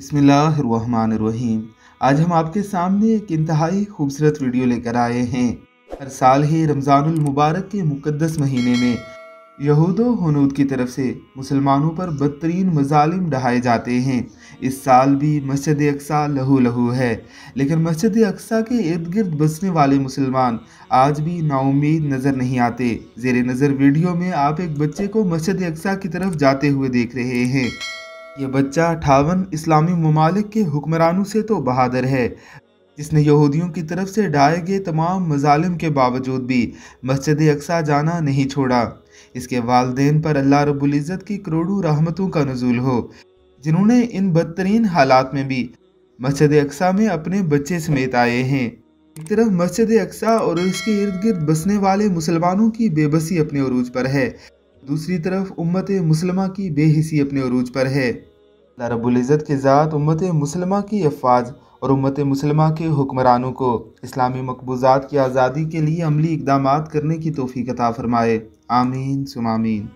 बसमीम आज हम आपके सामने एक इंतहाई खूबसूरत वीडियो लेकर आए हैं हर साल ही रमज़ानमबारक के मुकदस महीने में यहूद हनूद की तरफ से मुसलमानों पर बदतरीन मजालिम ढहाए जाते हैं इस साल भी मस्जिद अक्सा लहू लहू है लेकिन मस्जिद अक्सा के इर्द गिर्द बसने वाले मुसलमान आज भी नाउमीद नज़र नहीं आते जेर नज़र वीडियो में आप एक बच्चे को मस्जिद अक्सा की तरफ जाते हुए देख रहे हैं ये बच्चा अठावन इस्लामी ममालिक के हुक्मरानों से तो बहादुर है जिसने यहूदियों की तरफ से डाए गए तमाम मजालिम के बावजूद भी मस्जिद अक्सा जाना नहीं छोड़ा इसके वालदेन पर अल्लाह रबुल्ज़त की करोड़ों रहमतों का नजूल हो जिन्होंने इन बदतरीन हालात में भी मस्जिद अक्सा में अपने बच्चे समेत आए हैं एक तरफ मस्जिद अक्सा और इसके इर्द गिर्द बसने वाले मुसलमानों की बेबसी अपने अरूज पर है दूसरी तरफ उम्मत मुसलमा की बेहिसी अपने अरूज पर है अल्लाह रबुल्ज़त की ज़ात उम्मत मुसलमा की अफवाज और उम्मत मुसलमा के हुक्मरानों को इस्लामी मकबूज़ात की आज़ादी के लिए अमली इकदाम करने की तोफ़ी कता फ़रमाए आमीन सुमामीन